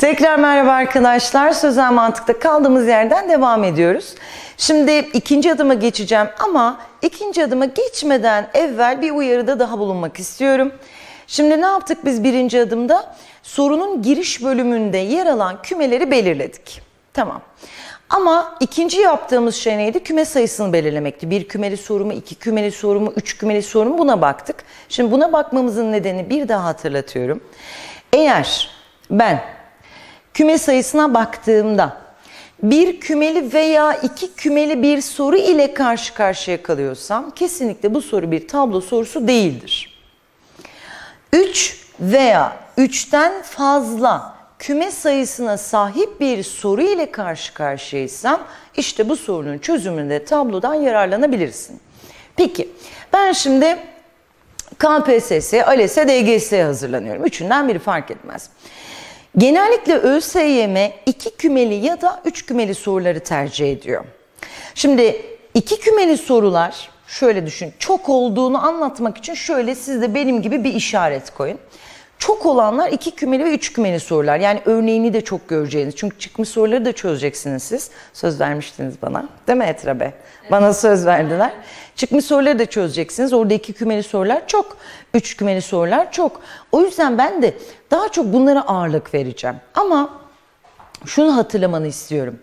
Tekrar merhaba arkadaşlar. Sözel mantıkta kaldığımız yerden devam ediyoruz. Şimdi ikinci adıma geçeceğim ama ikinci adıma geçmeden evvel bir uyarıda daha bulunmak istiyorum. Şimdi ne yaptık biz birinci adımda? Sorunun giriş bölümünde yer alan kümeleri belirledik. Tamam. Ama ikinci yaptığımız şey neydi? Küme sayısını belirlemekti. Bir kümeli soru mu, iki kümeli soru mu, üç kümeli soru mu buna baktık. Şimdi buna bakmamızın nedeni bir daha hatırlatıyorum. Eğer ben küme sayısına baktığımda bir kümeli veya iki kümeli bir soru ile karşı karşıya kalıyorsam kesinlikle bu soru bir tablo sorusu değildir. 3 veya 3'ten fazla küme sayısına sahip bir soru ile karşı karşıyaysam işte bu sorunun çözümünde tablodan yararlanabilirsin. Peki ben şimdi KPSS, ALES, DGS'ye hazırlanıyorum. Üçünden biri fark etmez. Genellikle ÖSYM iki kümeli ya da üç kümeli soruları tercih ediyor. Şimdi iki kümeli sorular şöyle düşün. Çok olduğunu anlatmak için şöyle siz de benim gibi bir işaret koyun. Çok olanlar iki kümeli ve üç kümeli sorular. Yani örneğini de çok göreceğiniz. Çünkü çıkmış soruları da çözeceksiniz siz. Söz vermiştiniz bana. Değil mi Etra? Evet. Bana söz verdiler. Çıkmış soruları da çözeceksiniz. Orada iki kümeli sorular çok. Üç kümeli sorular çok. O yüzden ben de daha çok bunlara ağırlık vereceğim. Ama şunu hatırlamanı istiyorum.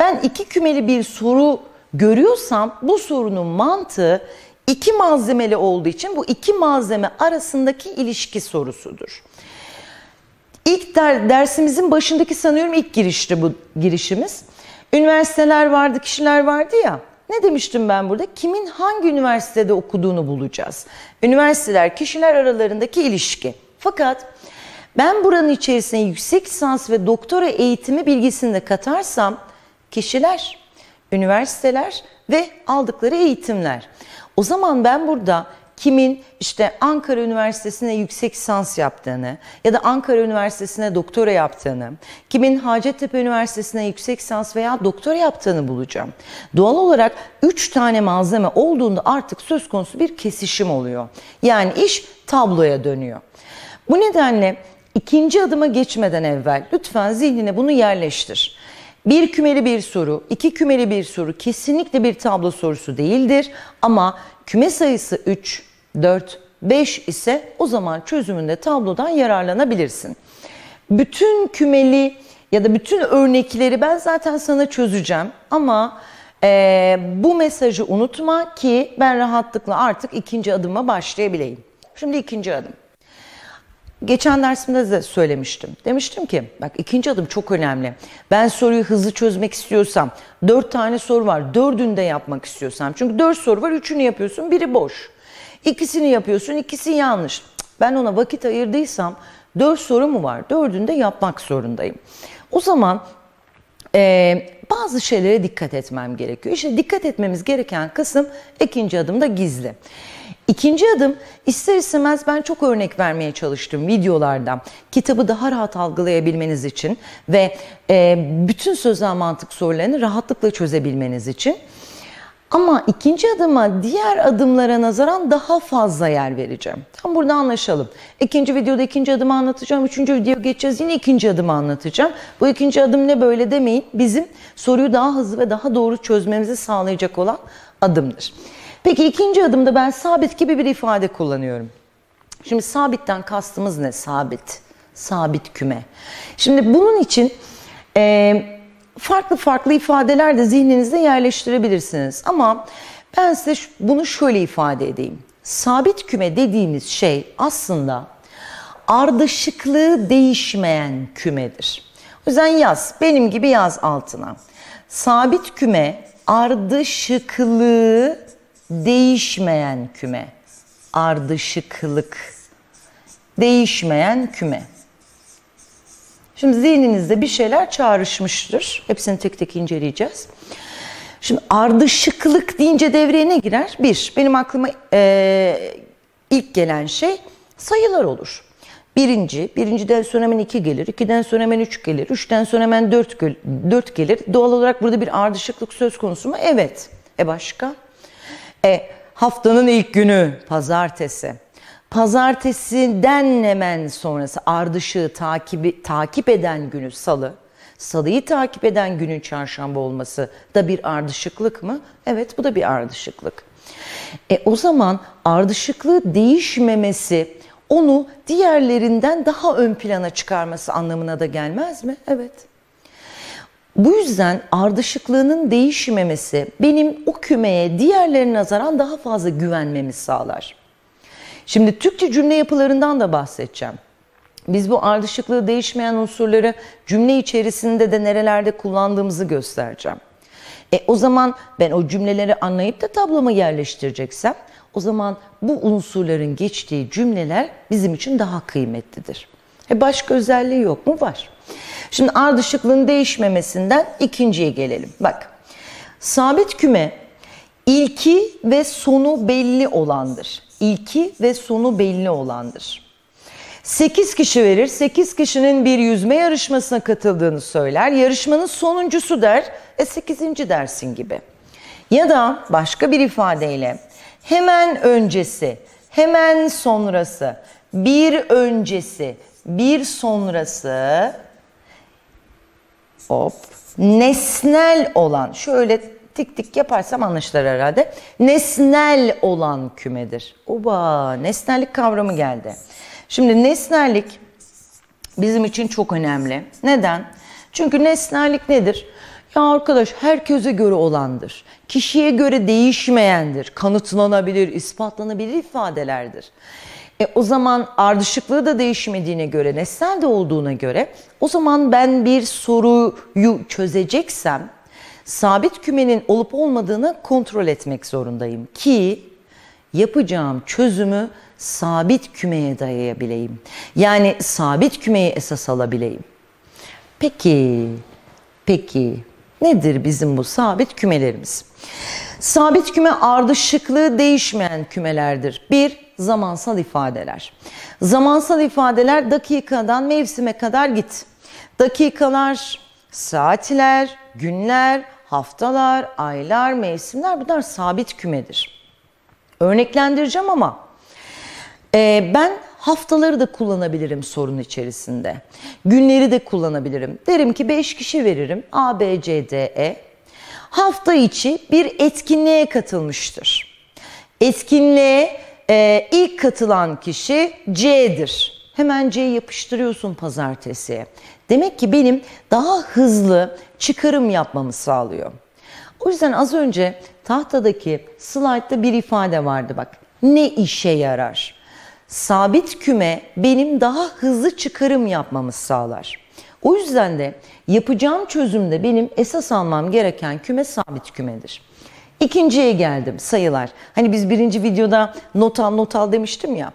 Ben iki kümeli bir soru görüyorsam bu sorunun mantığı iki malzemeli olduğu için bu iki malzeme arasındaki ilişki sorusudur. İlk der, dersimizin başındaki sanıyorum ilk girişti bu girişimiz. Üniversiteler vardı, kişiler vardı ya. Ne demiştim ben burada? Kimin hangi üniversitede okuduğunu bulacağız. Üniversiteler kişiler aralarındaki ilişki. Fakat ben buranın içerisine yüksek lisans ve doktora eğitimi bilgisini de katarsam kişiler, üniversiteler ve aldıkları eğitimler. O zaman ben burada kimin işte Ankara Üniversitesi'ne yüksek lisans yaptığını ya da Ankara Üniversitesi'ne doktora yaptığını, kimin Hacettepe Üniversitesi'ne yüksek lisans veya doktora yaptığını bulacağım. Doğal olarak 3 tane malzeme olduğunda artık söz konusu bir kesişim oluyor. Yani iş tabloya dönüyor. Bu nedenle ikinci adıma geçmeden evvel lütfen zihnine bunu yerleştir. Bir kümeli bir soru, iki kümeli bir soru kesinlikle bir tablo sorusu değildir ama küme sayısı 3, 4, 5 ise o zaman çözümünde tablodan yararlanabilirsin. Bütün kümeli ya da bütün örnekleri ben zaten sana çözeceğim ama e, bu mesajı unutma ki ben rahatlıkla artık ikinci adıma başlayabileyim. Şimdi ikinci adım. Geçen dersimde de söylemiştim. Demiştim ki bak ikinci adım çok önemli. Ben soruyu hızlı çözmek istiyorsam, dört tane soru var, dördünü de yapmak istiyorsam. Çünkü dört soru var, üçünü yapıyorsun, biri boş. İkisini yapıyorsun, ikisi yanlış. Ben ona vakit ayırdıysam dört soru mu var? Dördünü de yapmak zorundayım. O zaman e, bazı şeylere dikkat etmem gerekiyor. İşte dikkat etmemiz gereken kısım ikinci adımda gizli. İkinci adım ister istemez ben çok örnek vermeye çalıştım videolarda. Kitabı daha rahat algılayabilmeniz için ve e, bütün sözel mantık sorularını rahatlıkla çözebilmeniz için. Ama ikinci adıma diğer adımlara nazaran daha fazla yer vereceğim. Tam burada anlaşalım. İkinci videoda ikinci adımı anlatacağım. Üçüncü video geçeceğiz. Yine ikinci adımı anlatacağım. Bu ikinci adım ne böyle demeyin. Bizim soruyu daha hızlı ve daha doğru çözmemizi sağlayacak olan adımdır. Peki ikinci adımda ben sabit gibi bir ifade kullanıyorum. Şimdi sabitten kastımız ne? Sabit. Sabit küme. Şimdi bunun için... Ee, farklı farklı ifadeler de zihninizde yerleştirebilirsiniz. Ama ben size bunu şöyle ifade edeyim. Sabit küme dediğimiz şey aslında ardışıklığı değişmeyen kümedir. O yüzden yaz, benim gibi yaz altına. Sabit küme ardışıklığı değişmeyen küme. Ardışıklık değişmeyen küme. Şimdi zihninizde bir şeyler çağrışmıştır. Hepsini tek tek inceleyeceğiz. Şimdi ardışıklık deyince devreye ne girer? Bir, benim aklıma e, ilk gelen şey sayılar olur. Birinci, birinciden sonra hemen iki gelir, ikiden sonra hemen üç gelir, üçten sonra hemen dört, dört gelir. Doğal olarak burada bir ardışıklık söz konusu mu? Evet. E başka? E haftanın ilk günü, pazartesi. Pazartesinden hemen sonrası ardışığı takibi, takip eden günü salı. Salıyı takip eden günün çarşamba olması da bir ardışıklık mı? Evet bu da bir ardışıklık. E, o zaman ardışıklığı değişmemesi onu diğerlerinden daha ön plana çıkarması anlamına da gelmez mi? Evet. Bu yüzden ardışıklığının değişmemesi benim o kümeye diğerlerine nazaran daha fazla güvenmemi sağlar. Şimdi Türkçe cümle yapılarından da bahsedeceğim. Biz bu ardışıklığı değişmeyen unsurları cümle içerisinde de nerelerde kullandığımızı göstereceğim. E o zaman ben o cümleleri anlayıp da tabloma yerleştireceksem o zaman bu unsurların geçtiği cümleler bizim için daha kıymetlidir. E başka özelliği yok mu? Var. Şimdi ardışıklığın değişmemesinden ikinciye gelelim. Bak sabit küme ilki ve sonu belli olandır ilki ve sonu belli olandır. 8 kişi verir. 8 kişinin bir yüzme yarışmasına katıldığını söyler. Yarışmanın sonuncusu der. E 8. dersin gibi. Ya da başka bir ifadeyle hemen öncesi, hemen sonrası, bir öncesi, bir sonrası hop nesnel olan şöyle tik tik yaparsam anlaşılır herhalde. Nesnel olan kümedir. Oba nesnellik kavramı geldi. Şimdi nesnellik bizim için çok önemli. Neden? Çünkü nesnellik nedir? Ya arkadaş herkese göre olandır. Kişiye göre değişmeyendir. Kanıtlanabilir, ispatlanabilir ifadelerdir. E, o zaman ardışıklığı da değişmediğine göre, nesnel de olduğuna göre o zaman ben bir soruyu çözeceksem sabit kümenin olup olmadığını kontrol etmek zorundayım ki yapacağım çözümü sabit kümeye dayayabileyim. Yani sabit kümeyi esas alabileyim. Peki, peki nedir bizim bu sabit kümelerimiz? Sabit küme ardışıklığı değişmeyen kümelerdir. Bir, zamansal ifadeler. Zamansal ifadeler dakikadan mevsime kadar git. Dakikalar, saatler, günler, haftalar, aylar, mevsimler bunlar sabit kümedir. Örneklendireceğim ama e, ben haftaları da kullanabilirim sorun içerisinde. Günleri de kullanabilirim. Derim ki 5 kişi veririm. A, B, C, D, E. Hafta içi bir etkinliğe katılmıştır. Etkinliğe e, ilk katılan kişi C'dir. Hemen C'yi yapıştırıyorsun pazartesiye. Demek ki benim daha hızlı çıkarım yapmamı sağlıyor. O yüzden az önce tahtadaki slaytta bir ifade vardı bak. Ne işe yarar? Sabit küme benim daha hızlı çıkarım yapmamı sağlar. O yüzden de yapacağım çözümde benim esas almam gereken küme sabit kümedir. İkinciye geldim sayılar. Hani biz birinci videoda notal notal demiştim ya.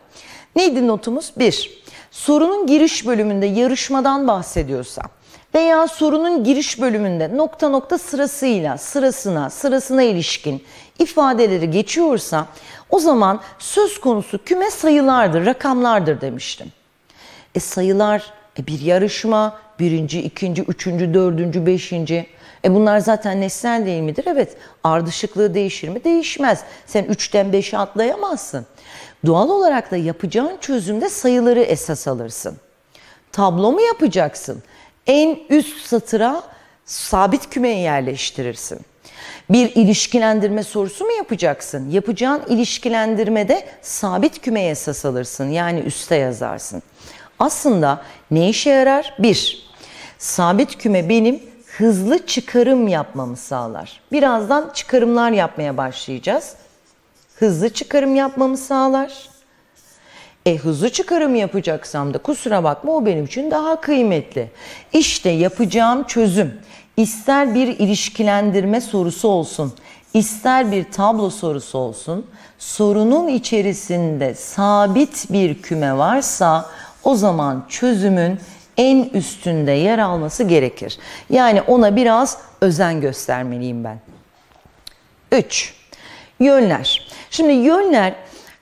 Neydi notumuz? Bir sorunun giriş bölümünde yarışmadan bahsediyorsam veya sorunun giriş bölümünde nokta nokta sırasıyla sırasına sırasına ilişkin ifadeleri geçiyorsa o zaman söz konusu küme sayılardır, rakamlardır demiştim. E sayılar e bir yarışma, birinci, ikinci, üçüncü, dördüncü, beşinci. E bunlar zaten nesnel değil midir? Evet. Ardışıklığı değişir mi? Değişmez. Sen 3'ten 5'e atlayamazsın. Doğal olarak da yapacağın çözümde sayıları esas alırsın. Tablo mu yapacaksın? En üst satıra sabit kümeyi yerleştirirsin. Bir ilişkilendirme sorusu mu yapacaksın? Yapacağın ilişkilendirmede sabit kümeye esas alırsın. Yani üste yazarsın. Aslında ne işe yarar? Bir, sabit küme benim hızlı çıkarım yapmamı sağlar. Birazdan çıkarımlar yapmaya başlayacağız. Hızlı çıkarım yapmamı sağlar. E hızlı çıkarım yapacaksam da kusura bakma o benim için daha kıymetli. İşte yapacağım çözüm İster bir ilişkilendirme sorusu olsun, ister bir tablo sorusu olsun, sorunun içerisinde sabit bir küme varsa o zaman çözümün en üstünde yer alması gerekir. Yani ona biraz özen göstermeliyim ben. 3. Yönler. Şimdi yönler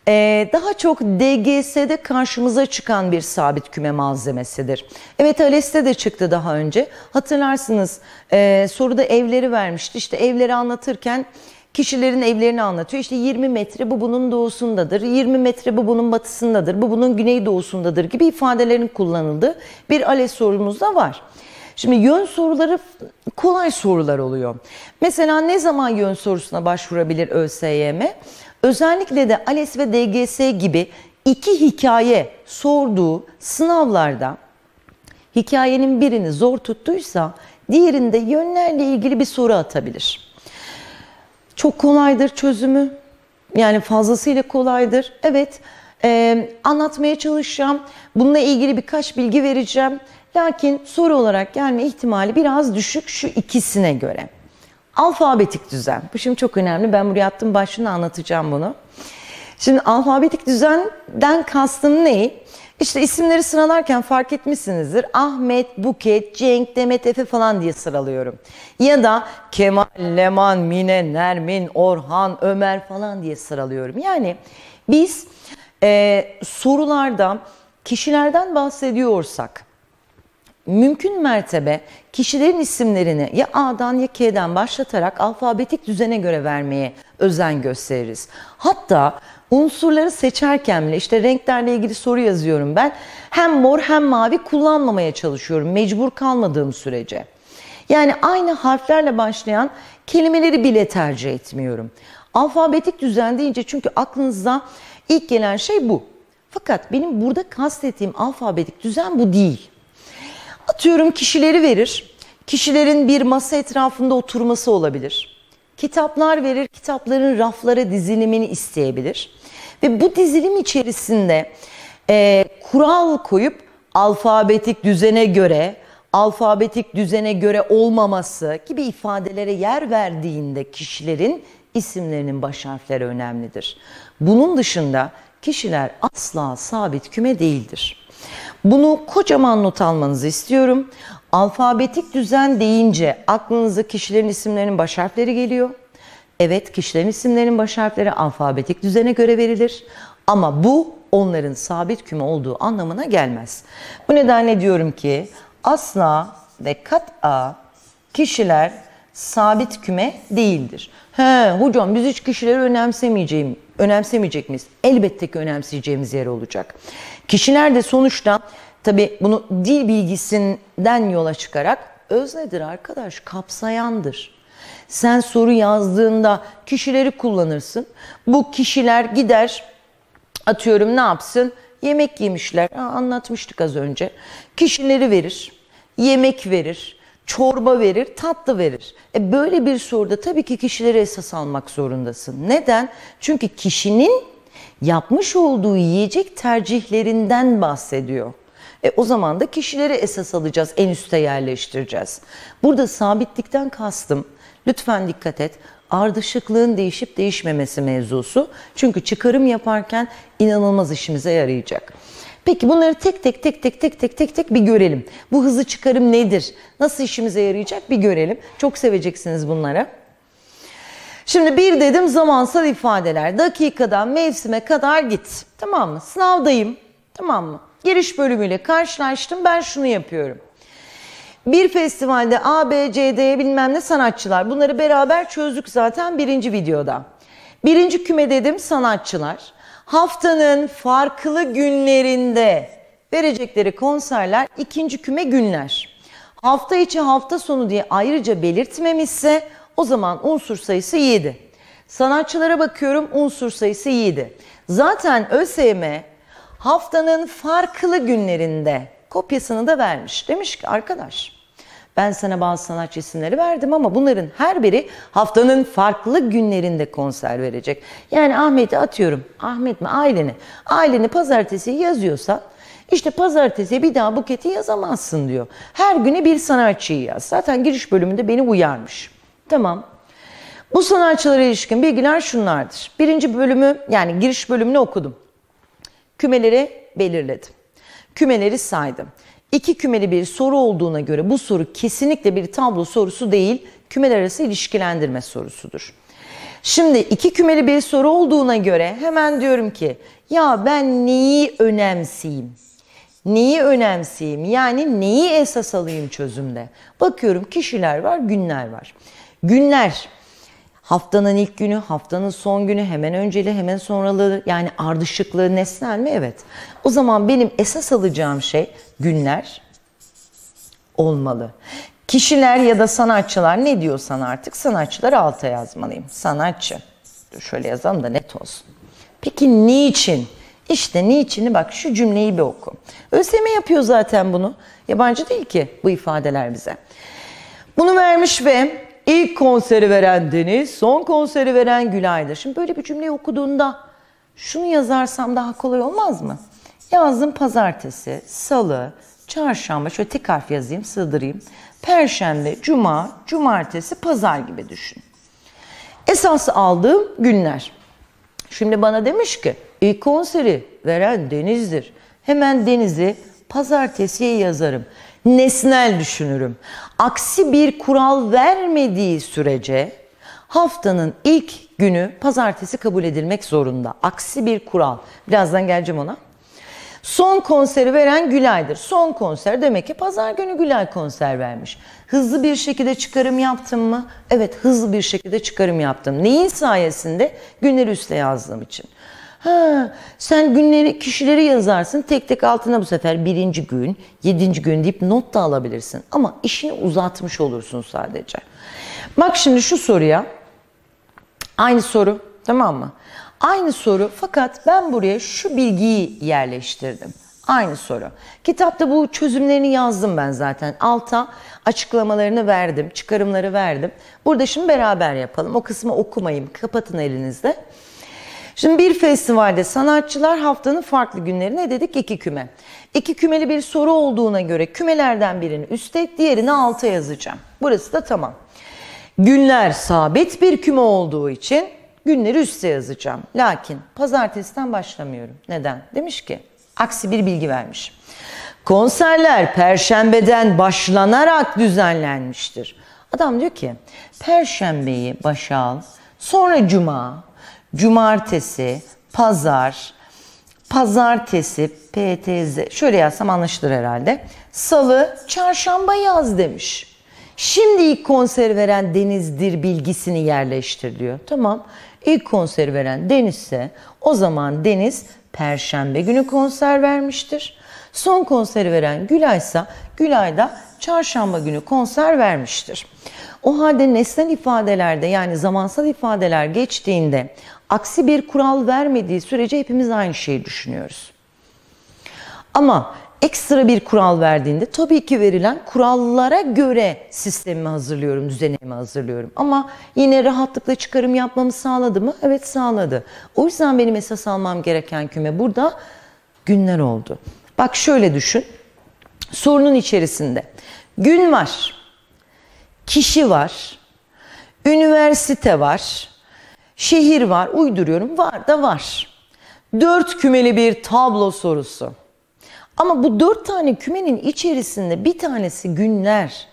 e, daha çok DGS'de karşımıza çıkan bir sabit küme malzemesidir. Evet ALES'te de çıktı daha önce. Hatırlarsınız e, soruda evleri vermişti. İşte evleri anlatırken kişilerin evlerini anlatıyor. İşte 20 metre bu bunun doğusundadır, 20 metre bu bunun batısındadır, bu bunun güney doğusundadır gibi ifadelerin kullanıldığı bir ALES sorumuz da var. Şimdi yön soruları kolay sorular oluyor. Mesela ne zaman yön sorusuna başvurabilir ÖSYM? Özellikle de ALES ve DGS gibi iki hikaye sorduğu sınavlarda hikayenin birini zor tuttuysa diğerinde yönlerle ilgili bir soru atabilir. Çok kolaydır çözümü. Yani fazlasıyla kolaydır. Evet, e, anlatmaya çalışacağım. Bununla ilgili birkaç bilgi vereceğim. Lakin soru olarak gelme ihtimali biraz düşük şu ikisine göre. Alfabetik düzen. Bu şimdi çok önemli. Ben buraya attım başını anlatacağım bunu. Şimdi alfabetik düzenden kastım ne? İşte isimleri sıralarken fark etmişsinizdir. Ahmet, Buket, Cenk, Demet, Efe falan diye sıralıyorum. Ya da Kemal, Leman, Mine, Nermin, Orhan, Ömer falan diye sıralıyorum. Yani biz e, sorularda kişilerden bahsediyorsak mümkün mertebe kişilerin isimlerini ya A'dan ya K'den başlatarak alfabetik düzene göre vermeye özen gösteririz. Hatta unsurları seçerken bile işte renklerle ilgili soru yazıyorum ben. Hem mor hem mavi kullanmamaya çalışıyorum mecbur kalmadığım sürece. Yani aynı harflerle başlayan kelimeleri bile tercih etmiyorum. Alfabetik düzen deyince çünkü aklınıza ilk gelen şey bu. Fakat benim burada kastettiğim alfabetik düzen bu değil. Atıyorum kişileri verir. Kişilerin bir masa etrafında oturması olabilir. Kitaplar verir, kitapların raflara dizilimini isteyebilir. Ve bu dizilim içerisinde e, kural koyup alfabetik düzene göre, alfabetik düzene göre olmaması gibi ifadelere yer verdiğinde kişilerin isimlerinin baş harfleri önemlidir. Bunun dışında kişiler asla sabit küme değildir. Bunu kocaman not almanızı istiyorum. Alfabetik düzen deyince aklınıza kişilerin isimlerinin baş harfleri geliyor. Evet kişilerin isimlerinin baş harfleri alfabetik düzene göre verilir ama bu onların sabit küme olduğu anlamına gelmez. Bu nedenle diyorum ki asla ve kat'a kişiler sabit küme değildir. He hocam biz hiç kişileri önemsemeyeceğim, önemsemeyecek miyiz? Elbette ki önemseyeceğimiz yer olacak. Kişiler de sonuçta tabi bunu dil bilgisinden yola çıkarak öznedir arkadaş, kapsayandır. Sen soru yazdığında kişileri kullanırsın. Bu kişiler gider atıyorum ne yapsın? Yemek yemişler. Aa, anlatmıştık az önce. Kişileri verir. Yemek verir çorba verir, tatlı verir. E böyle bir soruda tabii ki kişileri esas almak zorundasın. Neden? Çünkü kişinin yapmış olduğu yiyecek tercihlerinden bahsediyor. E o zaman da kişileri esas alacağız, en üste yerleştireceğiz. Burada sabitlikten kastım Lütfen dikkat et. Ardışıklığın değişip değişmemesi mevzusu. Çünkü çıkarım yaparken inanılmaz işimize yarayacak. Peki bunları tek tek tek tek tek tek tek tek bir görelim. Bu hızlı çıkarım nedir? Nasıl işimize yarayacak bir görelim. Çok seveceksiniz bunları. Şimdi bir dedim zamansal ifadeler. Dakikadan mevsime kadar git. Tamam mı? Sınavdayım. Tamam mı? Giriş bölümüyle karşılaştım. Ben şunu yapıyorum. Bir festivalde A, B, C, D bilmem ne sanatçılar. Bunları beraber çözdük zaten birinci videoda. Birinci küme dedim sanatçılar. Haftanın farklı günlerinde verecekleri konserler ikinci küme günler. Hafta içi hafta sonu diye ayrıca belirtmemişse o zaman unsur sayısı 7. Sanatçılara bakıyorum unsur sayısı 7. Zaten ÖSYM haftanın farklı günlerinde kopyasını da vermiş. Demiş ki arkadaş ben sana bazı sanatçı isimleri verdim ama bunların her biri haftanın farklı günlerinde konser verecek. Yani Ahmet'i atıyorum. Ahmet mi? Aileni. Aileni pazartesi yazıyorsa işte pazartesi bir daha buketi yazamazsın diyor. Her günü bir sanatçıyı yaz. Zaten giriş bölümünde beni uyarmış. Tamam. Bu sanatçılara ilişkin bilgiler şunlardır. Birinci bölümü yani giriş bölümünü okudum. Kümeleri belirledim. Kümeleri saydım iki kümeli bir soru olduğuna göre bu soru kesinlikle bir tablo sorusu değil, kümeler arası ilişkilendirme sorusudur. Şimdi iki kümeli bir soru olduğuna göre hemen diyorum ki ya ben neyi önemseyim? Neyi önemseyim? Yani neyi esas alayım çözümde? Bakıyorum kişiler var, günler var. Günler Haftanın ilk günü, haftanın son günü, hemen önceli, hemen sonraları yani ardışıklığı nesnel mi? Evet. O zaman benim esas alacağım şey günler olmalı. Kişiler ya da sanatçılar ne diyorsan artık sanatçılar alta yazmalıyım. Sanatçı. Dur şöyle yazalım da net olsun. Peki niçin? İşte niçin'i bak şu cümleyi bir oku. ÖSYM yapıyor zaten bunu. Yabancı değil ki bu ifadeler bize. Bunu vermiş ve İlk konseri veren Deniz, son konseri veren Gülay'dır. Şimdi böyle bir cümleyi okuduğunda şunu yazarsam daha kolay olmaz mı? Yazdım pazartesi, salı, çarşamba şöyle tek harf yazayım, sığdırayım. Perşembe, cuma, cumartesi, pazar gibi düşün. Esas aldığım günler. Şimdi bana demiş ki ilk konseri veren Deniz'dir. Hemen Deniz'i pazartesiye yazarım nesnel düşünürüm. Aksi bir kural vermediği sürece haftanın ilk günü pazartesi kabul edilmek zorunda. Aksi bir kural. Birazdan geleceğim ona. Son konseri veren Gülay'dır. Son konser demek ki pazar günü Gülay konser vermiş. Hızlı bir şekilde çıkarım yaptım mı? Evet hızlı bir şekilde çıkarım yaptım. Neyin sayesinde? Günleri üste yazdığım için. Ha, sen günleri, kişileri yazarsın. Tek tek altına bu sefer birinci gün, yedinci gün deyip not da alabilirsin. Ama işini uzatmış olursun sadece. Bak şimdi şu soruya. Aynı soru tamam mı? Aynı soru fakat ben buraya şu bilgiyi yerleştirdim. Aynı soru. Kitapta bu çözümlerini yazdım ben zaten. Alta açıklamalarını verdim, çıkarımları verdim. Burada şimdi beraber yapalım. O kısmı okumayayım, kapatın elinizde. Şimdi bir festivalde sanatçılar haftanın farklı günlerine dedik iki küme. İki kümeli bir soru olduğuna göre kümelerden birini üste, diğerini alta yazacağım. Burası da tamam. Günler sabit bir küme olduğu için günleri üste yazacağım. Lakin pazartesiden başlamıyorum. Neden? Demiş ki aksi bir bilgi vermiş. Konserler perşembeden başlanarak düzenlenmiştir. Adam diyor ki perşembeyi başa al, sonra cuma, cumartesi, pazar, pazartesi, ptz şöyle yazsam anlaşılır herhalde. Salı, çarşamba yaz demiş. Şimdi ilk konser veren Deniz'dir bilgisini yerleştir diyor. Tamam. İlk konser veren Deniz'se o zaman Deniz perşembe günü konser vermiştir. Son konser veren Gülay ise Gülay da çarşamba günü konser vermiştir. O halde nesnel ifadelerde yani zamansal ifadeler geçtiğinde aksi bir kural vermediği sürece hepimiz aynı şeyi düşünüyoruz. Ama ekstra bir kural verdiğinde tabii ki verilen kurallara göre sistemimi hazırlıyorum, düzenimi hazırlıyorum. Ama yine rahatlıkla çıkarım yapmamı sağladı mı? Evet sağladı. O yüzden benim esas almam gereken küme burada günler oldu. Bak şöyle düşün. Sorunun içerisinde gün var, kişi var, üniversite var, Şehir var, uyduruyorum. Var da var. Dört kümeli bir tablo sorusu. Ama bu dört tane kümenin içerisinde bir tanesi günler.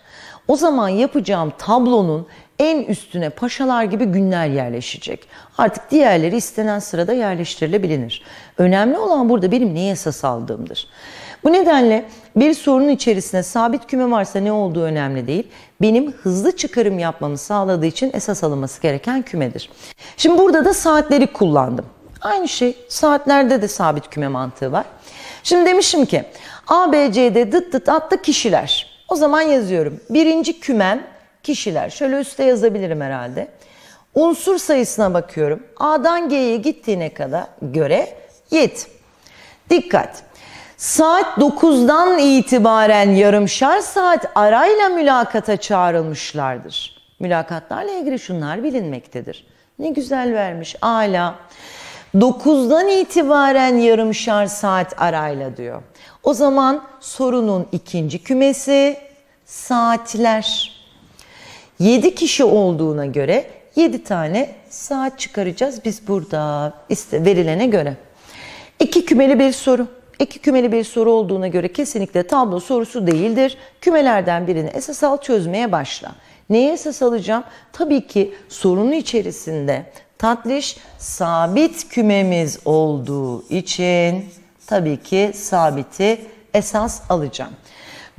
O zaman yapacağım tablonun en üstüne paşalar gibi günler yerleşecek. Artık diğerleri istenen sırada yerleştirilebilir. Önemli olan burada benim neyi esas aldığımdır. Bu nedenle bir sorunun içerisinde sabit küme varsa ne olduğu önemli değil. Benim hızlı çıkarım yapmamı sağladığı için esas alınması gereken kümedir. Şimdi burada da saatleri kullandım. Aynı şey saatlerde de sabit küme mantığı var. Şimdi demişim ki ABC'de dıt dıt attı kişiler. O zaman yazıyorum. Birinci kümem kişiler. Şöyle üste yazabilirim herhalde. Unsur sayısına bakıyorum. A'dan G'ye gittiğine kadar göre yet. Dikkat. Saat 9'dan itibaren yarımşar saat arayla mülakata çağrılmışlardır. Mülakatlarla ilgili şunlar bilinmektedir. Ne güzel vermiş ala. 9'dan itibaren yarımşar saat arayla diyor. O zaman sorunun ikinci kümesi saatler. 7 kişi olduğuna göre 7 tane saat çıkaracağız biz burada verilene göre. İki kümeli bir soru. İki kümeli bir soru olduğuna göre kesinlikle tablo sorusu değildir. Kümelerden birini esas al çözmeye başla. Neye esas alacağım? Tabii ki sorunun içerisinde tatlış sabit kümemiz olduğu için tabii ki sabiti esas alacağım.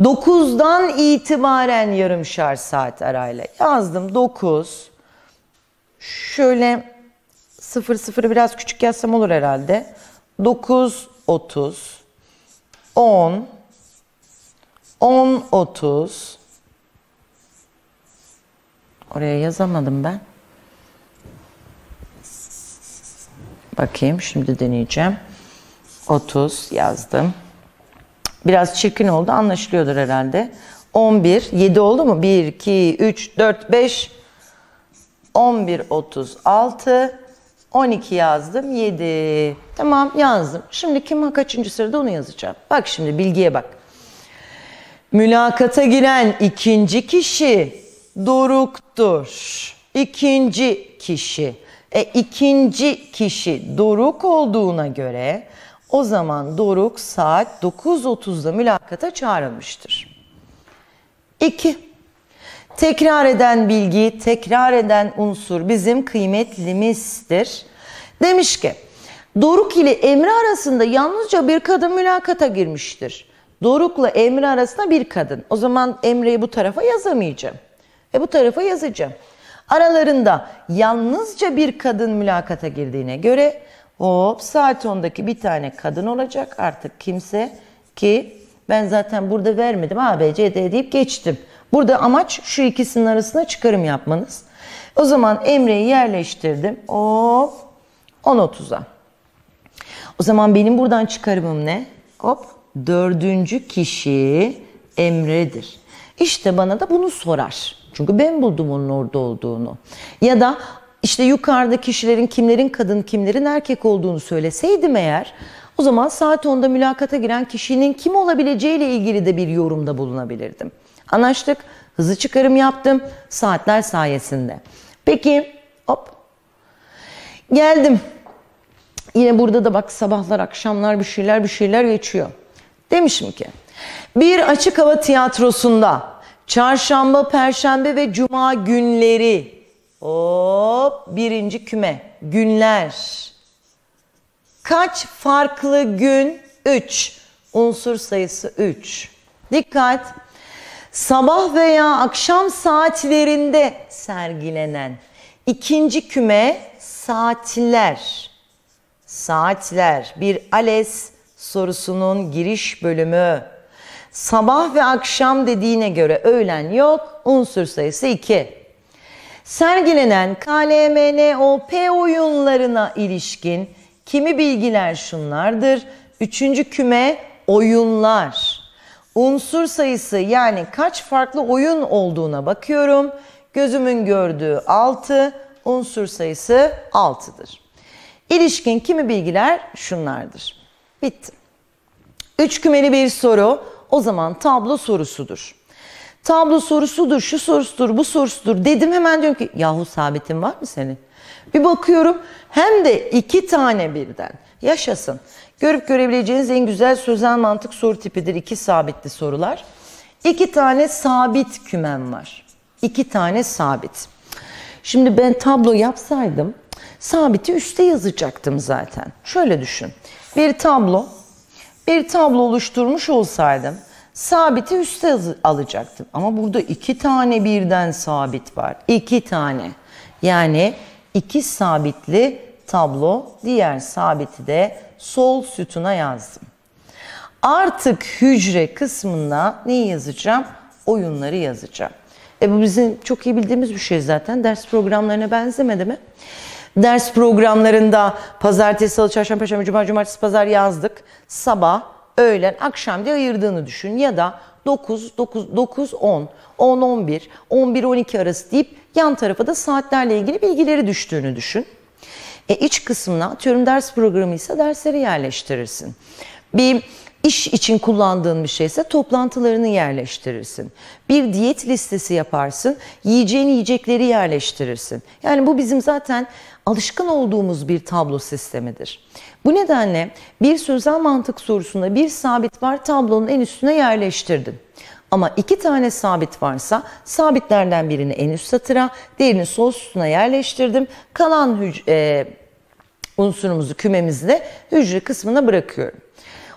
9'dan itibaren yarımşar saat arayla yazdım. 9 şöyle 0 0'ı biraz küçük yazsam olur herhalde. 9 30, 10, 10, 30. Oraya yazamadım ben. Bakayım şimdi deneyeceğim. 30 yazdım. Biraz çirkin oldu anlaşılıyordur herhalde. 11, 7 oldu mu? 1, 2, 3, 4, 5, 11, 36, 12 yazdım 7. Tamam yazdım. Şimdi kim kaçıncı sırada onu yazacağım. Bak şimdi bilgiye bak. Mülakata giren ikinci kişi Doruk'tur. İkinci kişi. E, ikinci kişi Doruk olduğuna göre o zaman Doruk saat 9.30'da mülakata çağrılmıştır. 2. Tekrar eden bilgi, tekrar eden unsur bizim kıymetlimizdir. Demiş ki, Doruk ile Emre arasında yalnızca bir kadın mülakata girmiştir. Doruk'la Emre arasında bir kadın. O zaman Emre'yi bu tarafa yazamayacağım. E bu tarafa yazacağım. Aralarında yalnızca bir kadın mülakata girdiğine göre hop saat 10'daki bir tane kadın olacak artık kimse ki ben zaten burada vermedim A, B, C, D deyip geçtim. Burada amaç şu ikisinin arasına çıkarım yapmanız. O zaman Emre'yi yerleştirdim. Hop 10.30'a. O zaman benim buradan çıkarımım ne? Hop dördüncü kişi Emre'dir. İşte bana da bunu sorar. Çünkü ben buldum onun orada olduğunu. Ya da işte yukarıda kişilerin kimlerin kadın kimlerin erkek olduğunu söyleseydim eğer o zaman saat 10'da mülakata giren kişinin kim olabileceğiyle ilgili de bir yorumda bulunabilirdim anlaştık. Hızlı çıkarım yaptım saatler sayesinde. Peki hop geldim. Yine burada da bak sabahlar akşamlar bir şeyler bir şeyler geçiyor. Demişim ki bir açık hava tiyatrosunda çarşamba, perşembe ve cuma günleri hop birinci küme günler kaç farklı gün 3 unsur sayısı 3 dikkat sabah veya akşam saatlerinde sergilenen ikinci küme saatler. Saatler bir ALES sorusunun giriş bölümü. Sabah ve akşam dediğine göre öğlen yok, unsur sayısı 2. Sergilenen KLMNOP oyunlarına ilişkin kimi bilgiler şunlardır? Üçüncü küme oyunlar unsur sayısı yani kaç farklı oyun olduğuna bakıyorum. Gözümün gördüğü 6, unsur sayısı 6'dır. İlişkin kimi bilgiler şunlardır. Bitti. Üç kümeli bir soru o zaman tablo sorusudur. Tablo sorusudur, şu sorusudur, bu sorusudur dedim hemen diyorum ki yahu sabitin var mı senin? Bir bakıyorum hem de iki tane birden yaşasın. Görüp görebileceğiniz en güzel sözel mantık soru tipidir. İki sabitli sorular. İki tane sabit kümem var. İki tane sabit. Şimdi ben tablo yapsaydım sabiti üste yazacaktım zaten. Şöyle düşün. Bir tablo, bir tablo oluşturmuş olsaydım sabiti üste alacaktım. Ama burada iki tane birden sabit var. İki tane. Yani iki sabitli tablo, diğer sabiti de sol sütuna yazdım. Artık hücre kısmına neyi yazacağım? Oyunları yazacağım. E bu bizim çok iyi bildiğimiz bir şey zaten. Ders programlarına benzemedi mi? Ders programlarında pazartesi, salı, çarşamba, perşembe, cuma, cumartesi, pazar yazdık. Sabah, öğlen, akşam diye ayırdığını düşün. Ya da 9, 9, 9, 10, 10, 11, 11, 12 arası deyip yan tarafa da saatlerle ilgili bilgileri düştüğünü düşün. E, iç kısmına atıyorum ders programı ise dersleri yerleştirirsin. Bir iş için kullandığın bir şeyse toplantılarını yerleştirirsin. Bir diyet listesi yaparsın, yiyeceğin yiyecekleri yerleştirirsin. Yani bu bizim zaten alışkın olduğumuz bir tablo sistemidir. Bu nedenle bir sözel mantık sorusunda bir sabit var tablonun en üstüne yerleştirdin. Ama iki tane sabit varsa sabitlerden birini en üst satıra, diğerini sol sütuna yerleştirdim. Kalan e, unsurumuzu kümemizde hücre kısmına bırakıyorum.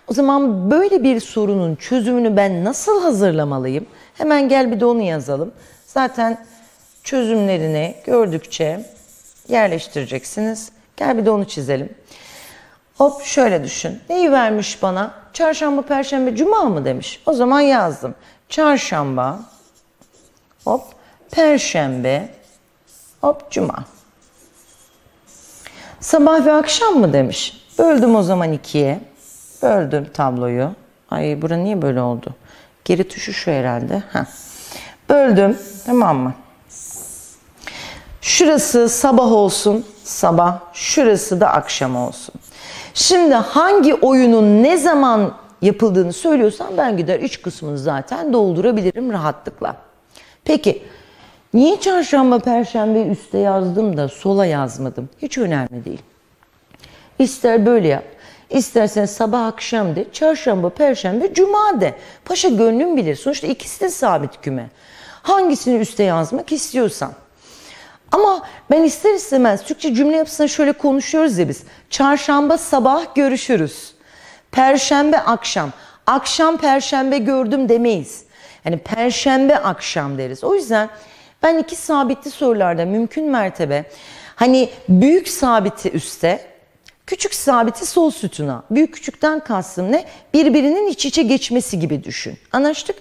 O zaman böyle bir sorunun çözümünü ben nasıl hazırlamalıyım? Hemen gel bir de onu yazalım. Zaten çözümlerini gördükçe yerleştireceksiniz. Gel bir de onu çizelim. Hop şöyle düşün. Neyi vermiş bana? Çarşamba, perşembe, cuma mı demiş? O zaman yazdım çarşamba, hop, perşembe, hop, cuma. Sabah ve akşam mı demiş. Böldüm o zaman ikiye. Böldüm tabloyu. Ay bura niye böyle oldu? Geri tuşu şu herhalde. Heh. Böldüm. Tamam mı? Şurası sabah olsun, sabah. Şurası da akşam olsun. Şimdi hangi oyunun ne zaman yapıldığını söylüyorsan ben gider iç kısmını zaten doldurabilirim rahatlıkla. Peki niye çarşamba perşembe üste yazdım da sola yazmadım? Hiç önemli değil. İster böyle yap. İstersen sabah akşam de, çarşamba, perşembe, cuma de. Paşa gönlüm bilir. Sonuçta ikisi de sabit küme. Hangisini üste yazmak istiyorsan. Ama ben ister istemez Türkçe cümle yapısına şöyle konuşuyoruz ya biz. Çarşamba sabah görüşürüz. Perşembe akşam. Akşam perşembe gördüm demeyiz. Yani perşembe akşam deriz. O yüzden ben iki sabitli sorularda mümkün mertebe hani büyük sabiti üste, küçük sabiti sol sütuna. Büyük küçükten kastım ne? Birbirinin iç içe geçmesi gibi düşün. Anlaştık?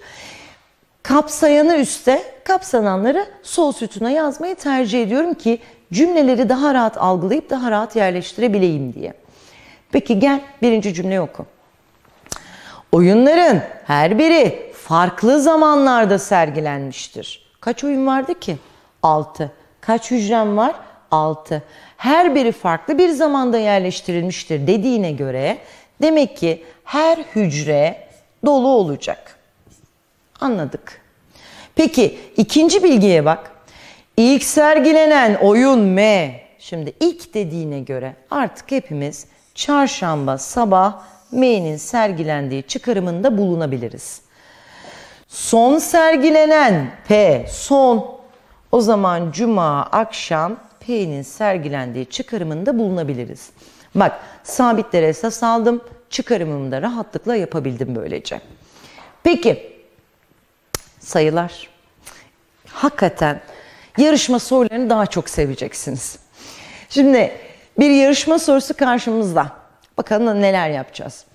Kapsayanı üste, kapsananları sol sütuna yazmayı tercih ediyorum ki cümleleri daha rahat algılayıp daha rahat yerleştirebileyim diye. Peki gel birinci cümle oku. Oyunların her biri farklı zamanlarda sergilenmiştir. Kaç oyun vardı ki? 6. Kaç hücrem var? 6. Her biri farklı bir zamanda yerleştirilmiştir dediğine göre demek ki her hücre dolu olacak. Anladık. Peki ikinci bilgiye bak. İlk sergilenen oyun M. Şimdi ilk dediğine göre artık hepimiz çarşamba sabah M'nin sergilendiği çıkarımında bulunabiliriz. Son sergilenen P son o zaman cuma akşam P'nin sergilendiği çıkarımında bulunabiliriz. Bak sabitlere esas aldım. Çıkarımımı da rahatlıkla yapabildim böylece. Peki sayılar. Hakikaten yarışma sorularını daha çok seveceksiniz. Şimdi bir yarışma sorusu karşımızda. Bakalım neler yapacağız.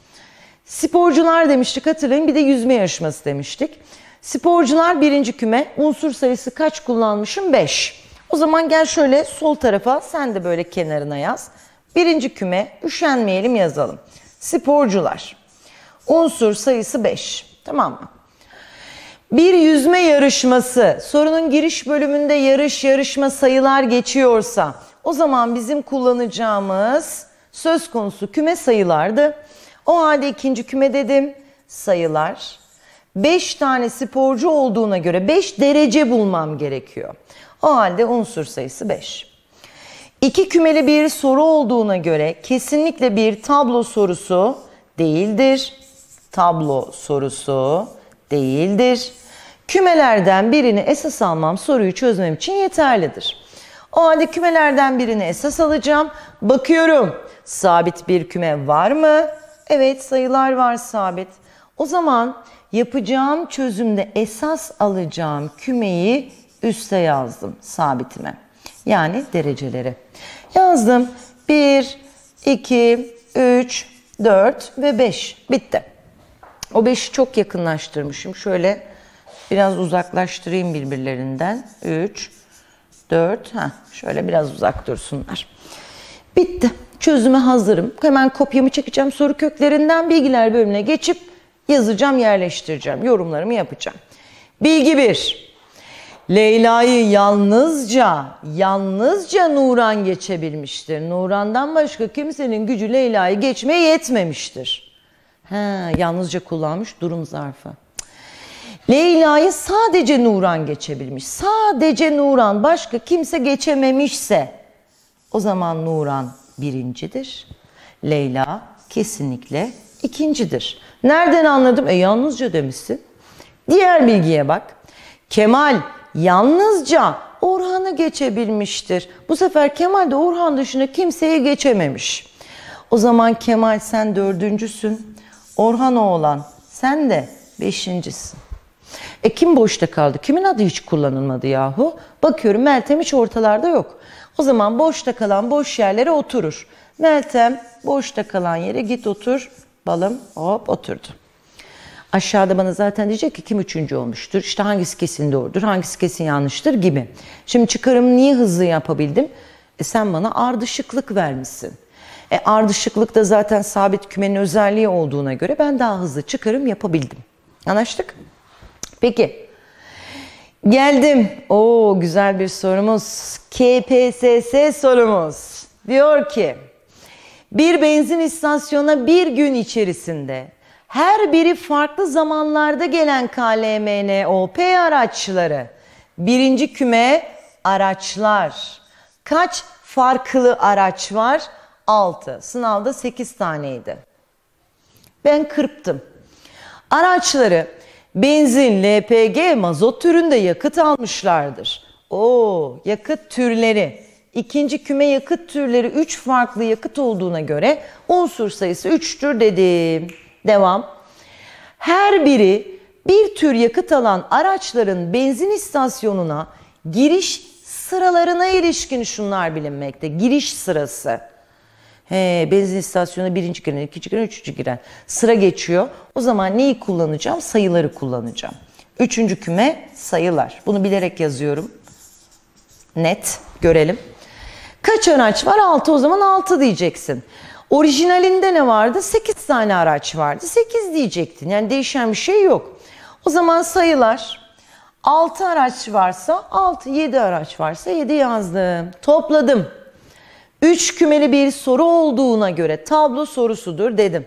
Sporcular demiştik hatırlayın bir de yüzme yarışması demiştik. Sporcular birinci küme unsur sayısı kaç kullanmışım? 5. O zaman gel şöyle sol tarafa sen de böyle kenarına yaz. Birinci küme üşenmeyelim yazalım. Sporcular. Unsur sayısı 5. Tamam mı? Bir yüzme yarışması sorunun giriş bölümünde yarış yarışma sayılar geçiyorsa o zaman bizim kullanacağımız söz konusu küme sayılardı. O halde ikinci küme dedim sayılar. 5 tane sporcu olduğuna göre 5 derece bulmam gerekiyor. O halde unsur sayısı 5. İki kümeli bir soru olduğuna göre kesinlikle bir tablo sorusu değildir. Tablo sorusu değildir. Kümelerden birini esas almam soruyu çözmem için yeterlidir. O halde kümelerden birini esas alacağım. Bakıyorum sabit bir küme var mı? Evet sayılar var sabit. O zaman yapacağım çözümde esas alacağım kümeyi üste yazdım sabitime. Yani dereceleri. Yazdım 1, 2, 3, 4 ve 5. Bitti. O 5'i çok yakınlaştırmışım. Şöyle biraz uzaklaştırayım birbirlerinden. 3, 4. Heh, şöyle biraz uzak dursunlar. Bitti. Çözüme hazırım. Hemen kopyamı çekeceğim. Soru köklerinden bilgiler bölümüne geçip yazacağım, yerleştireceğim. Yorumlarımı yapacağım. Bilgi 1. Leyla'yı yalnızca, yalnızca Nuran geçebilmiştir. Nuran'dan başka kimsenin gücü Leyla'yı geçmeye yetmemiştir. He, yalnızca kullanmış durum zarfı. Leyla'yı sadece Nuran geçebilmiş. Sadece Nuran başka kimse geçememişse o zaman Nuran birincidir. Leyla kesinlikle ikincidir. Nereden anladım? E yalnızca demişsin. Diğer bilgiye bak. Kemal yalnızca Orhan'ı geçebilmiştir. Bu sefer Kemal de Orhan dışında kimseyi geçememiş. O zaman Kemal sen dördüncüsün. Orhan oğlan sen de beşincisin. E kim boşta kaldı? Kimin adı hiç kullanılmadı yahu? Bakıyorum Meltem hiç ortalarda yok. O zaman boşta kalan boş yerlere oturur. Meltem boşta kalan yere git otur. Balım hop oturdu. Aşağıda bana zaten diyecek ki kim üçüncü olmuştur, İşte hangisi kesin doğrudur, hangisi kesin yanlıştır gibi. Şimdi çıkarım niye hızlı yapabildim? E sen bana ardışıklık vermişsin. E ardışıklık da zaten sabit kümenin özelliği olduğuna göre ben daha hızlı çıkarım yapabildim. Anlaştık? Peki geldim. Oo güzel bir sorumuz. KPSS sorumuz. Diyor ki bir benzin istasyonuna bir gün içerisinde her biri farklı zamanlarda gelen KLMN OP araçları. Birinci küme araçlar. Kaç farklı araç var? 6. Sınavda 8 taneydi. Ben kırptım. Araçları Benzin, LPG, mazot türünde yakıt almışlardır. O yakıt türleri. İkinci küme yakıt türleri 3 farklı yakıt olduğuna göre unsur sayısı 3'tür dedim. Devam. Her biri bir tür yakıt alan araçların benzin istasyonuna giriş sıralarına ilişkin şunlar bilinmekte. Giriş sırası. He, benzin istasyonuna birinci giren, ikinci giren, üçüncü giren. Sıra geçiyor. O zaman neyi kullanacağım? Sayıları kullanacağım. Üçüncü küme sayılar. Bunu bilerek yazıyorum. Net görelim. Kaç araç var? 6 o zaman 6 diyeceksin. Orijinalinde ne vardı? 8 tane araç vardı. 8 diyecektin. Yani değişen bir şey yok. O zaman sayılar 6 araç varsa 6, 7 araç varsa 7 yazdım. Topladım. Üç kümeli bir soru olduğuna göre tablo sorusudur dedim.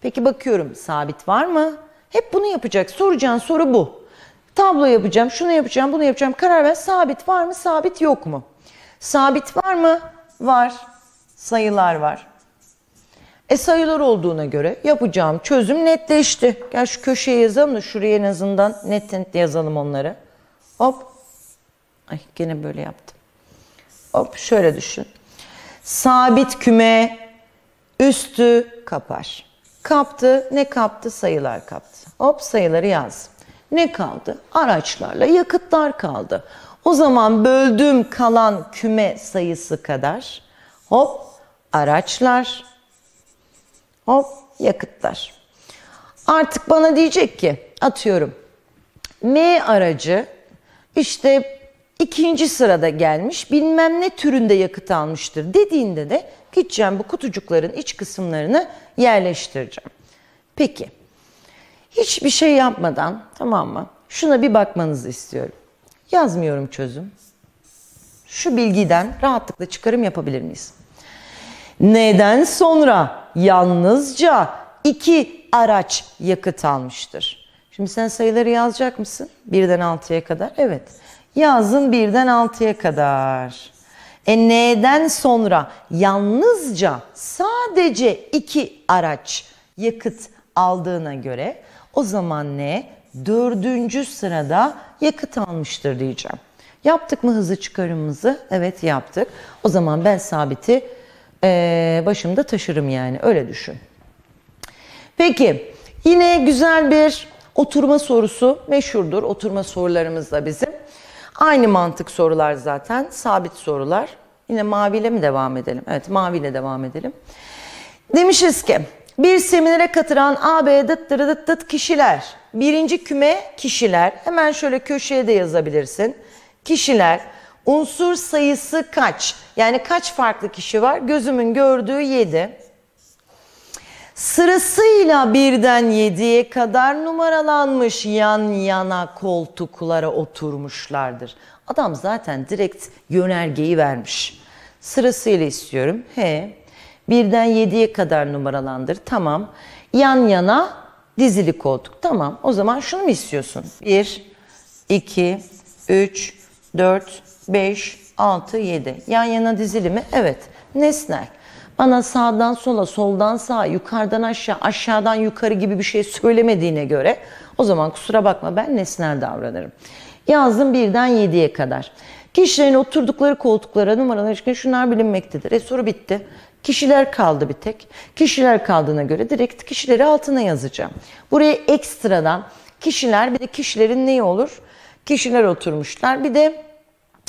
Peki bakıyorum sabit var mı? Hep bunu yapacak. Soracağın soru bu. Tablo yapacağım, şunu yapacağım, bunu yapacağım. Karar ver. Sabit var mı, sabit yok mu? Sabit var mı? Var. Sayılar var. E sayılar olduğuna göre yapacağım çözüm netleşti. Gel şu köşeye yazalım da şuraya en azından net net yazalım onları. Hop. Ay gene böyle yaptım. Hop şöyle düşün sabit küme üstü kapar. Kaptı. Ne kaptı? Sayılar kaptı. Hop sayıları yaz. Ne kaldı? Araçlarla yakıtlar kaldı. O zaman böldüğüm kalan küme sayısı kadar hop araçlar hop yakıtlar. Artık bana diyecek ki atıyorum M aracı işte ikinci sırada gelmiş bilmem ne türünde yakıt almıştır dediğinde de gideceğim bu kutucukların iç kısımlarını yerleştireceğim. Peki hiçbir şey yapmadan tamam mı şuna bir bakmanızı istiyorum. Yazmıyorum çözüm. Şu bilgiden rahatlıkla çıkarım yapabilir miyiz? Neden sonra yalnızca iki araç yakıt almıştır? Şimdi sen sayıları yazacak mısın? Birden altıya kadar. Evet. Yazın birden altıya kadar. E neden sonra yalnızca sadece iki araç yakıt aldığına göre o zaman ne dördüncü sırada yakıt almıştır diyeceğim. Yaptık mı hızı çıkarımımızı? Evet yaptık. O zaman ben sabiti e, başımda taşırım yani öyle düşün. Peki yine güzel bir oturma sorusu meşhurdur oturma sorularımızda bizim. Aynı mantık sorular zaten. Sabit sorular. Yine maviyle mi devam edelim? Evet maviyle devam edelim. Demişiz ki bir seminere katılan AB dıt dırı dıt dıt kişiler. Birinci küme kişiler. Hemen şöyle köşeye de yazabilirsin. Kişiler. Unsur sayısı kaç? Yani kaç farklı kişi var? Gözümün gördüğü 7. Sırasıyla birden yediye kadar numaralanmış yan yana koltuklara oturmuşlardır. Adam zaten direkt yönergeyi vermiş. Sırasıyla istiyorum. He. Birden yediye kadar numaralandır. Tamam. Yan yana dizili koltuk. Tamam. O zaman şunu mu istiyorsun? Bir, iki, üç, dört, beş, altı, yedi. Yan yana dizili mi? Evet. Nesnel. Bana sağdan sola, soldan sağa, yukarıdan aşağı, aşağıdan yukarı gibi bir şey söylemediğine göre o zaman kusura bakma ben nesnel davranırım. Yazdım birden yediye kadar. Kişilerin oturdukları koltuklara numaralar ilişkin şunlar bilinmektedir. E soru bitti. Kişiler kaldı bir tek. Kişiler kaldığına göre direkt kişileri altına yazacağım. Buraya ekstradan kişiler bir de kişilerin neyi olur? Kişiler oturmuşlar. Bir de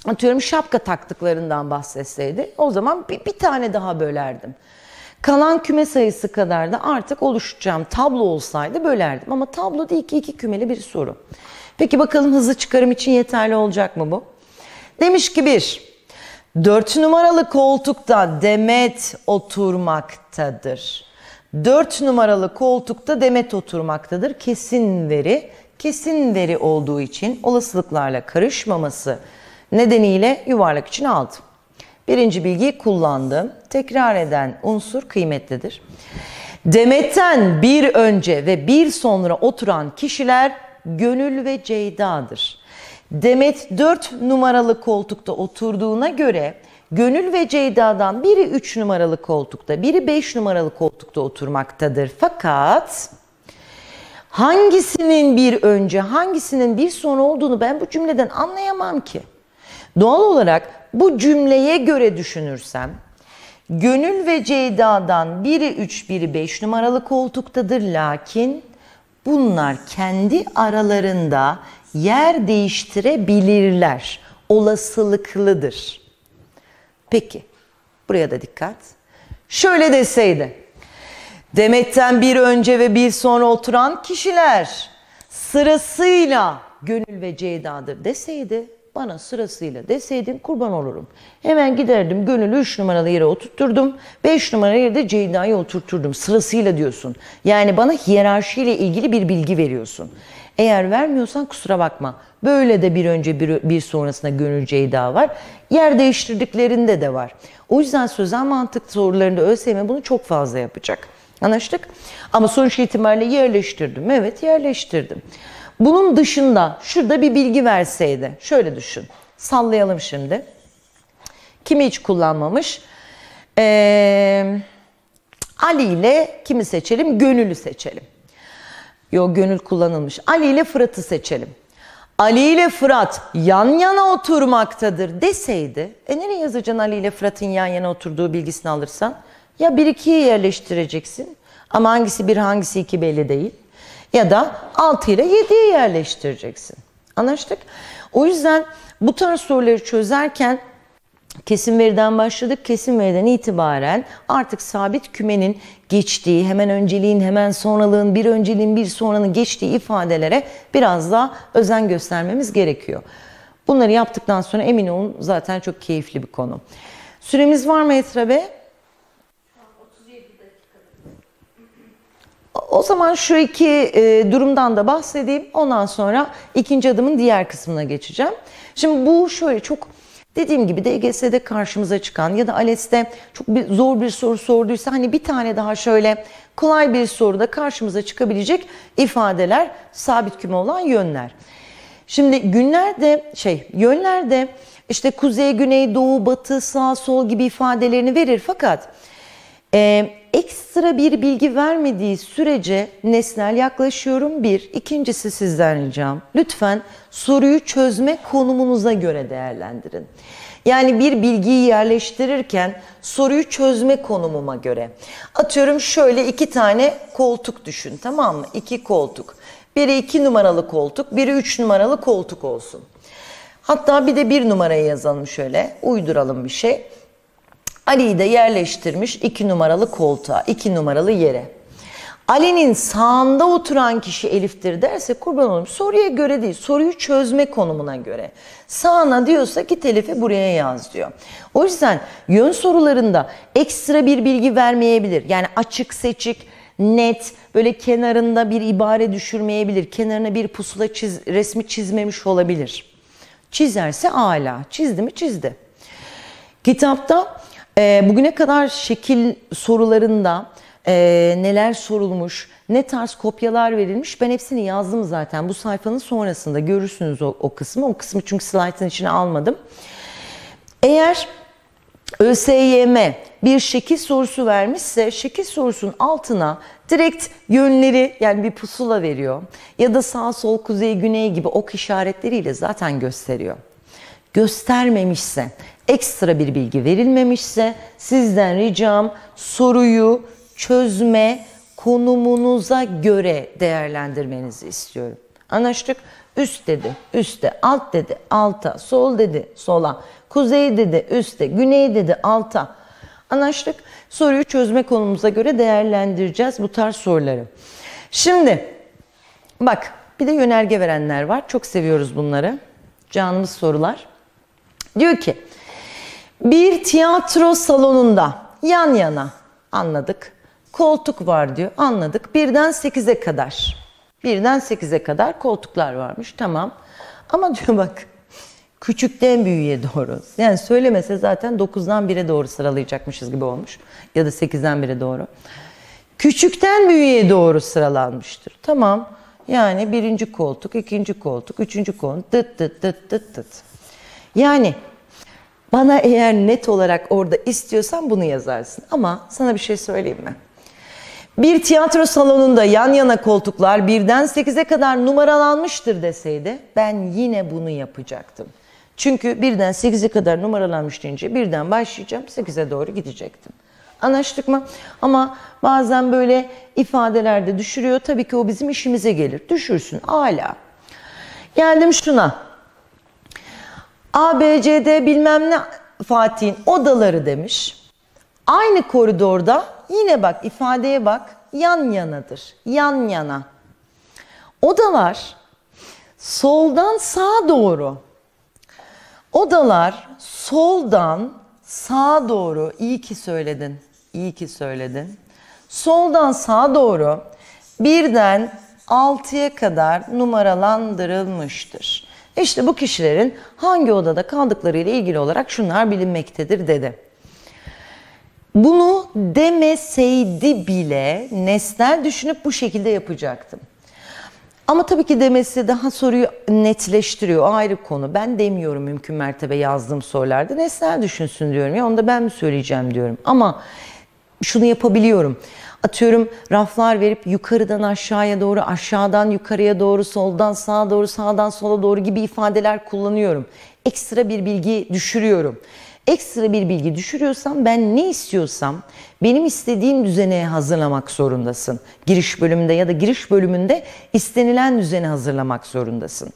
atıyorum şapka taktıklarından bahsetseydi o zaman bir, bir tane daha bölerdim. Kalan küme sayısı kadar da artık oluşacağım tablo olsaydı bölerdim. Ama tablo değil ki iki kümeli bir soru. Peki bakalım hızlı çıkarım için yeterli olacak mı bu? Demiş ki bir, dört numaralı koltukta Demet oturmaktadır. Dört numaralı koltukta Demet oturmaktadır. Kesin veri, kesin veri olduğu için olasılıklarla karışmaması nedeniyle yuvarlak içine aldım. Birinci bilgiyi kullandım. Tekrar eden unsur kıymetlidir. Demet'ten bir önce ve bir sonra oturan kişiler Gönül ve Ceyda'dır. Demet 4 numaralı koltukta oturduğuna göre Gönül ve Ceyda'dan biri 3 numaralı koltukta, biri 5 numaralı koltukta oturmaktadır. Fakat hangisinin bir önce, hangisinin bir sonra olduğunu ben bu cümleden anlayamam ki. Doğal olarak bu cümleye göre düşünürsem Gönül ve Ceyda'dan biri 3 biri 5 numaralı koltuktadır lakin bunlar kendi aralarında yer değiştirebilirler. Olasılıklıdır. Peki buraya da dikkat. Şöyle deseydi. Demet'ten bir önce ve bir sonra oturan kişiler sırasıyla Gönül ve Ceyda'dır deseydi bana sırasıyla deseydin kurban olurum. Hemen giderdim gönüllü 3 numaralı yere oturturdum. 5 numaralı yerde Ceyda'yı oturturdum. Sırasıyla diyorsun. Yani bana hiyerarşiyle ilgili bir bilgi veriyorsun. Eğer vermiyorsan kusura bakma. Böyle de bir önce bir, bir sonrasında gönül Ceyda var. Yer değiştirdiklerinde de var. O yüzden sözel mantık sorularında ÖSYM bunu çok fazla yapacak. Anlaştık? Ama sonuç itibariyle yerleştirdim. Evet yerleştirdim. Bunun dışında şurada bir bilgi verseydi. Şöyle düşün. Sallayalım şimdi. Kimi hiç kullanmamış? Ee, Ali ile kimi seçelim? Gönül'ü seçelim. Yo gönül kullanılmış. Ali ile Fırat'ı seçelim. Ali ile Fırat yan yana oturmaktadır deseydi. E nereye yazacaksın Ali ile Fırat'ın yan yana oturduğu bilgisini alırsan? Ya bir ikiye yerleştireceksin. Ama hangisi bir hangisi iki belli değil ya da 6 ile 7'yi yerleştireceksin. Anlaştık. O yüzden bu tarz soruları çözerken kesim veriden başladık. Kesim veriden itibaren artık sabit kümenin geçtiği, hemen önceliğin, hemen sonralığın, bir önceliğin, bir sonranın geçtiği ifadelere biraz daha özen göstermemiz gerekiyor. Bunları yaptıktan sonra emin olun zaten çok keyifli bir konu. Süremiz var mı Etrabe? O zaman şu iki e, durumdan da bahsedeyim. Ondan sonra ikinci adımın diğer kısmına geçeceğim. Şimdi bu şöyle çok dediğim gibi DGS'de karşımıza çıkan ya da ALES'te çok bir, zor bir soru sorduysa hani bir tane daha şöyle kolay bir soruda karşımıza çıkabilecek ifadeler, sabit küme olan yönler. Şimdi günlerde şey yönlerde işte kuzey, güney, doğu, batı, sağ, sol gibi ifadelerini verir fakat ee, ekstra bir bilgi vermediği sürece nesnel yaklaşıyorum bir. ikincisi sizden ricam lütfen soruyu çözme konumunuza göre değerlendirin. Yani bir bilgiyi yerleştirirken soruyu çözme konumuma göre. Atıyorum şöyle iki tane koltuk düşün tamam mı? İki koltuk. Biri iki numaralı koltuk, biri üç numaralı koltuk olsun. Hatta bir de bir numarayı yazalım şöyle. Uyduralım bir şey. Ali'yi de yerleştirmiş iki numaralı koltuğa, iki numaralı yere. Ali'nin sağında oturan kişi Elif'tir derse kurban olurum. Soruya göre değil, soruyu çözme konumuna göre. Sağına diyorsa git Elif'e buraya yaz diyor. O yüzden yön sorularında ekstra bir bilgi vermeyebilir. Yani açık seçik, net, böyle kenarında bir ibare düşürmeyebilir. Kenarına bir pusula çiz, resmi çizmemiş olabilir. Çizerse ala, çizdi mi çizdi. Kitapta e, bugüne kadar şekil sorularında e, neler sorulmuş, ne tarz kopyalar verilmiş ben hepsini yazdım zaten. Bu sayfanın sonrasında görürsünüz o, o kısmı. O kısmı çünkü slaytın içine almadım. Eğer ÖSYM bir şekil sorusu vermişse şekil sorusunun altına direkt yönleri yani bir pusula veriyor. Ya da sağ sol kuzey güney gibi ok işaretleriyle zaten gösteriyor. Göstermemişse ekstra bir bilgi verilmemişse sizden ricam soruyu çözme konumunuza göre değerlendirmenizi istiyorum. Anlaştık. Üst dedi, üste, alt dedi, alta, sol dedi, sola, kuzey dedi, üste, güney dedi, alta. Anlaştık. Soruyu çözme konumuza göre değerlendireceğiz bu tarz soruları. Şimdi bak bir de yönerge verenler var. Çok seviyoruz bunları. Canımız sorular. Diyor ki bir tiyatro salonunda yan yana anladık. Koltuk var diyor anladık. Birden sekize kadar. Birden sekize kadar koltuklar varmış tamam. Ama diyor bak küçükten büyüğe doğru. Yani söylemese zaten dokuzdan 1'e doğru sıralayacakmışız gibi olmuş. Ya da sekizden 1'e doğru. Küçükten büyüğe doğru sıralanmıştır. Tamam. Yani birinci koltuk, ikinci koltuk, üçüncü koltuk, dıt dıt dıt dıt dıt. Yani bana eğer net olarak orada istiyorsan bunu yazarsın. Ama sana bir şey söyleyeyim mi? Bir tiyatro salonunda yan yana koltuklar birden sekize kadar numaralanmıştır deseydi ben yine bunu yapacaktım. Çünkü birden sekize kadar numaralanmış deyince birden başlayacağım sekize doğru gidecektim. Anlaştık mı? Ama bazen böyle ifadelerde düşürüyor. Tabii ki o bizim işimize gelir. Düşürsün. Hala. Geldim şuna. ABCD bilmem ne Fatih'in odaları demiş. Aynı koridorda yine bak ifadeye bak yan yanadır. Yan yana. Odalar soldan sağa doğru. Odalar soldan sağa doğru. İyi ki söyledin. İyi ki söyledin. Soldan sağa doğru birden 6'ya kadar numaralandırılmıştır. İşte bu kişilerin hangi odada kaldıkları ile ilgili olarak şunlar bilinmektedir dedi. Bunu demeseydi bile nesnel düşünüp bu şekilde yapacaktım. Ama tabii ki demesi daha soruyu netleştiriyor. ayrı konu. Ben demiyorum mümkün mertebe yazdığım sorularda. Nesnel düşünsün diyorum. Ya onu da ben mi söyleyeceğim diyorum. Ama şunu yapabiliyorum atıyorum raflar verip yukarıdan aşağıya doğru, aşağıdan yukarıya doğru, soldan sağa doğru, sağdan sola doğru gibi ifadeler kullanıyorum. Ekstra bir bilgi düşürüyorum. Ekstra bir bilgi düşürüyorsam ben ne istiyorsam benim istediğim düzene hazırlamak zorundasın. Giriş bölümünde ya da giriş bölümünde istenilen düzeni hazırlamak zorundasın.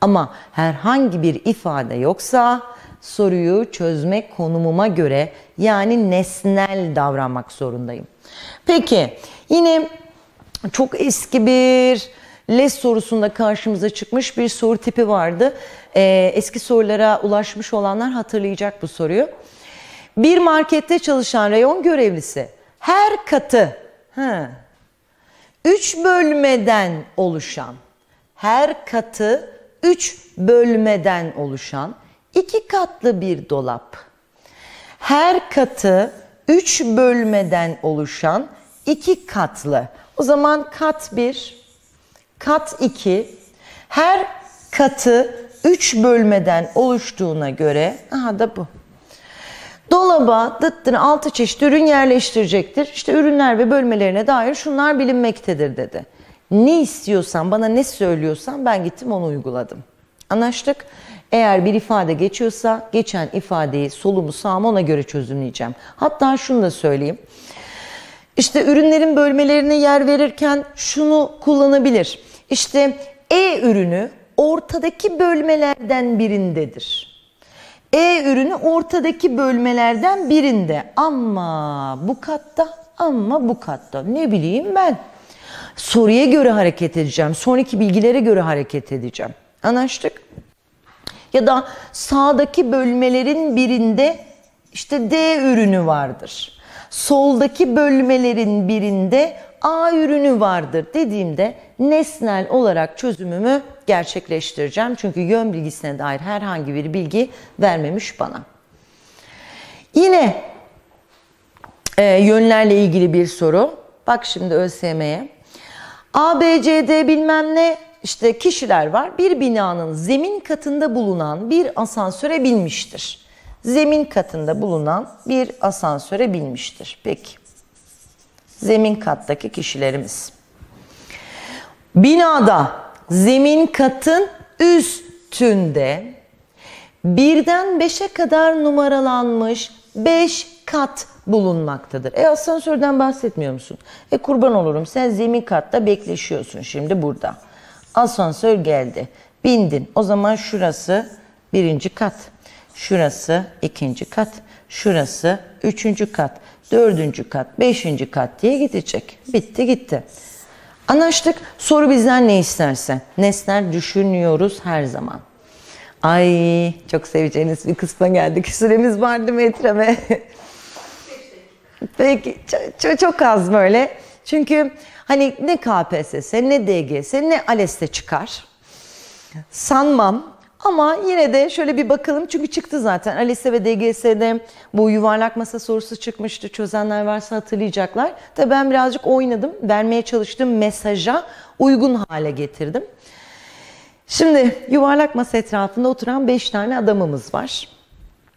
Ama herhangi bir ifade yoksa soruyu çözme konumuma göre yani nesnel davranmak zorundayım. Peki yine çok eski bir LES sorusunda karşımıza çıkmış bir soru tipi vardı. Ee, eski sorulara ulaşmış olanlar hatırlayacak bu soruyu. Bir markette çalışan reyon görevlisi her katı he, üç bölmeden oluşan, her katı üç bölmeden oluşan iki katlı bir dolap. Her katı 3 bölmeden oluşan 2 katlı. O zaman kat 1, kat 2. Her katı 3 bölmeden oluştuğuna göre, aha da bu. Dolaba dıttın 6 çeşit ürün yerleştirecektir. İşte ürünler ve bölmelerine dair şunlar bilinmektedir dedi. Ne istiyorsan, bana ne söylüyorsan ben gittim onu uyguladım. Anlaştık. Eğer bir ifade geçiyorsa geçen ifadeyi solumu sağımı ona göre çözümleyeceğim. Hatta şunu da söyleyeyim. İşte ürünlerin bölmelerine yer verirken şunu kullanabilir. İşte E ürünü ortadaki bölmelerden birindedir. E ürünü ortadaki bölmelerden birinde ama bu katta ama bu katta ne bileyim ben. Soruya göre hareket edeceğim. Sonraki bilgilere göre hareket edeceğim. Anlaştık. Ya da sağdaki bölmelerin birinde işte D ürünü vardır. Soldaki bölmelerin birinde A ürünü vardır dediğimde nesnel olarak çözümümü gerçekleştireceğim. Çünkü yön bilgisine dair herhangi bir bilgi vermemiş bana. Yine e, yönlerle ilgili bir soru. Bak şimdi ÖSYM'ye. A, B, C, D bilmem ne işte kişiler var. Bir binanın zemin katında bulunan bir asansöre binmiştir. Zemin katında bulunan bir asansöre binmiştir. Peki. Zemin kattaki kişilerimiz. Binada zemin katın üstünde birden beşe kadar numaralanmış beş kat bulunmaktadır. E asansörden bahsetmiyor musun? E kurban olurum sen zemin katta bekleşiyorsun şimdi burada. Asansör geldi. Bindin. O zaman şurası birinci kat. Şurası ikinci kat. Şurası üçüncü kat. Dördüncü kat. Beşinci kat diye gidecek. Bitti gitti. Anlaştık. Soru bizden ne isterse. Nesner düşünüyoruz her zaman. Ay çok seveceğiniz bir kısma geldik. Süremiz vardı metreme. Peki çok, çok az böyle. Çünkü hani ne KPSS, ne DGS, ne ALES'te e çıkar. Sanmam ama yine de şöyle bir bakalım çünkü çıktı zaten. ALES'te e ve DGS'de bu yuvarlak masa sorusu çıkmıştı. Çözenler varsa hatırlayacaklar. Tabii ben birazcık oynadım. Vermeye çalıştığım mesaja uygun hale getirdim. Şimdi yuvarlak masa etrafında oturan 5 tane adamımız var.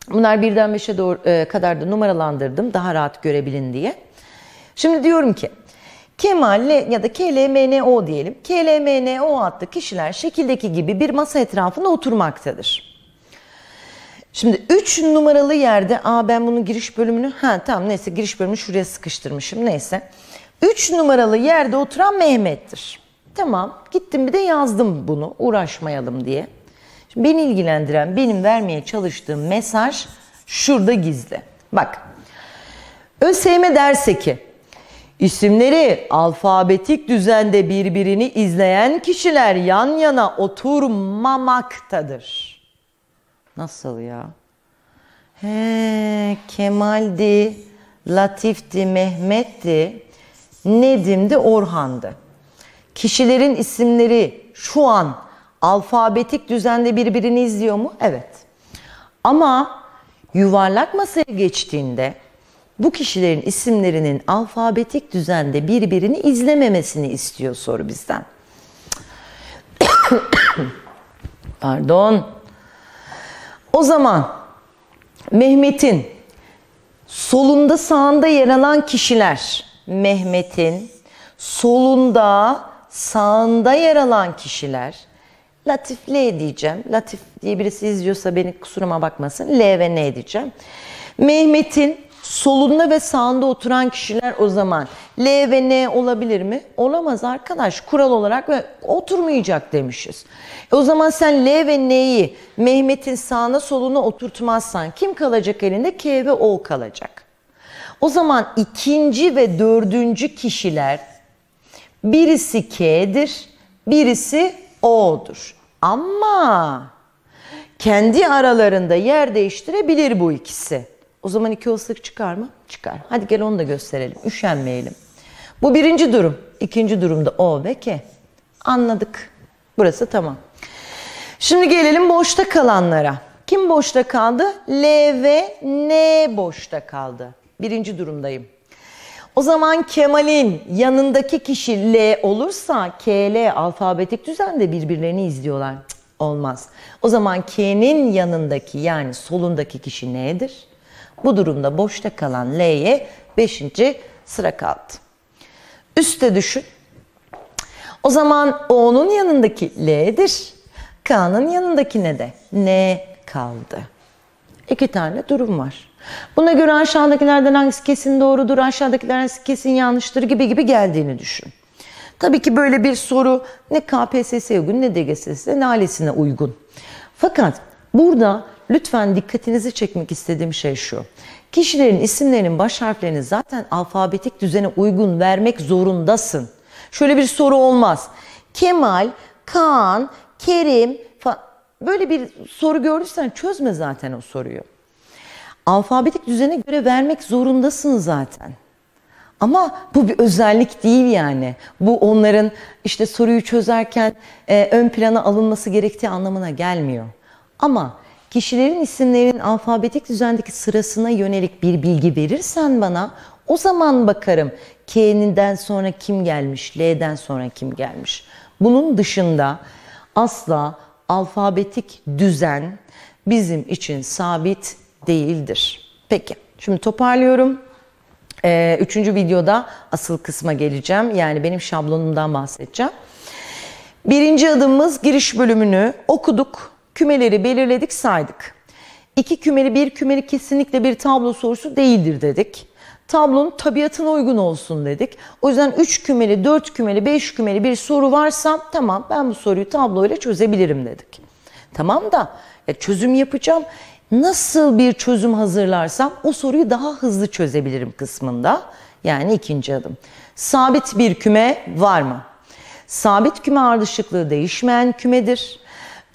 Bunlar birden 5'e e, kadar da numaralandırdım daha rahat görebilin diye. Şimdi diyorum ki Kemal ya da KLMNO diyelim. KLMNO adlı kişiler şekildeki gibi bir masa etrafında oturmaktadır. Şimdi 3 numaralı yerde, aa ben bunun giriş bölümünü, ha tamam neyse giriş bölümünü şuraya sıkıştırmışım neyse. 3 numaralı yerde oturan Mehmet'tir. Tamam gittim bir de yazdım bunu uğraşmayalım diye. Şimdi beni ilgilendiren, benim vermeye çalıştığım mesaj şurada gizli. Bak ÖSYM derse ki İsimleri alfabetik düzende birbirini izleyen kişiler yan yana oturmamaktadır. Nasıl ya? He, Kemal'di, Latif'ti, Mehmet'ti, Nedim'di, Orhan'dı. Kişilerin isimleri şu an alfabetik düzende birbirini izliyor mu? Evet. Ama yuvarlak masaya geçtiğinde bu kişilerin isimlerinin alfabetik düzende birbirini izlememesini istiyor soru bizden. Pardon. O zaman Mehmet'in solunda sağında yer alan kişiler Mehmet'in solunda sağında yer alan kişiler Latif L diyeceğim. Latif diye birisi izliyorsa beni kusuruma bakmasın. L ve N diyeceğim. Mehmet'in solunda ve sağında oturan kişiler o zaman L ve N olabilir mi? Olamaz arkadaş. Kural olarak ve oturmayacak demişiz. E o zaman sen L ve N'yi Mehmet'in sağına soluna oturtmazsan kim kalacak elinde? K ve O kalacak. O zaman ikinci ve dördüncü kişiler birisi K'dir, birisi O'dur. Ama kendi aralarında yer değiştirebilir bu ikisi. O zaman iki olasılık çıkar mı? Çıkar. Hadi gel onu da gösterelim. Üşenmeyelim. Bu birinci durum. İkinci durumda O ve K. Anladık. Burası tamam. Şimdi gelelim boşta kalanlara. Kim boşta kaldı? L ve N boşta kaldı. Birinci durumdayım. O zaman Kemal'in yanındaki kişi L olursa KL alfabetik düzende birbirlerini izliyorlar. Cık, olmaz. O zaman K'nin yanındaki yani solundaki kişi N'dir. Bu durumda boşta kalan L'ye 5. sıra kaldı. Üste düşün. O zaman O'nun yanındaki L'dir. K'nın yanındaki ne de? N kaldı. İki tane durum var. Buna göre aşağıdakilerden hangisi kesin doğrudur, aşağıdakilerden hangisi kesin yanlıştır gibi gibi geldiğini düşün. Tabii ki böyle bir soru ne KPSS'ye uygun ne DGSS'ye ne ailesine uygun. Fakat burada lütfen dikkatinizi çekmek istediğim şey şu. Kişilerin isimlerinin baş harflerini zaten alfabetik düzene uygun vermek zorundasın. Şöyle bir soru olmaz. Kemal, Kaan, Kerim falan. Böyle bir soru gördüysen çözme zaten o soruyu. Alfabetik düzene göre vermek zorundasın zaten. Ama bu bir özellik değil yani. Bu onların işte soruyu çözerken e, ön plana alınması gerektiği anlamına gelmiyor. Ama kişilerin isimlerinin alfabetik düzendeki sırasına yönelik bir bilgi verirsen bana o zaman bakarım K'ninden sonra kim gelmiş, L'den sonra kim gelmiş. Bunun dışında asla alfabetik düzen bizim için sabit değildir. Peki şimdi toparlıyorum. Ee, üçüncü videoda asıl kısma geleceğim. Yani benim şablonumdan bahsedeceğim. Birinci adımımız giriş bölümünü okuduk. Kümeleri belirledik saydık. İki kümeli bir kümeli kesinlikle bir tablo sorusu değildir dedik. Tablonun tabiatına uygun olsun dedik. O yüzden üç kümeli, dört kümeli, beş kümeli bir soru varsa tamam ben bu soruyu tablo ile çözebilirim dedik. Tamam da ya çözüm yapacağım. Nasıl bir çözüm hazırlarsam o soruyu daha hızlı çözebilirim kısmında. Yani ikinci adım. Sabit bir küme var mı? Sabit küme ardışıklığı değişmeyen kümedir.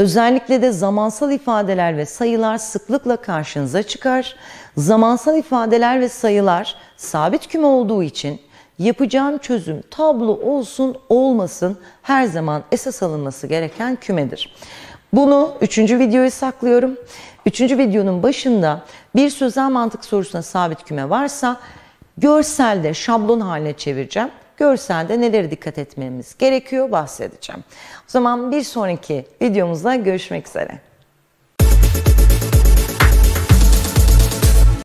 Özellikle de zamansal ifadeler ve sayılar sıklıkla karşınıza çıkar. Zamansal ifadeler ve sayılar sabit küme olduğu için yapacağım çözüm tablo olsun olmasın her zaman esas alınması gereken kümedir. Bunu üçüncü videoyu saklıyorum. Üçüncü videonun başında bir sözel mantık sorusuna sabit küme varsa görselde şablon haline çevireceğim görselde nelere dikkat etmemiz gerekiyor bahsedeceğim. O zaman bir sonraki videomuzda görüşmek üzere.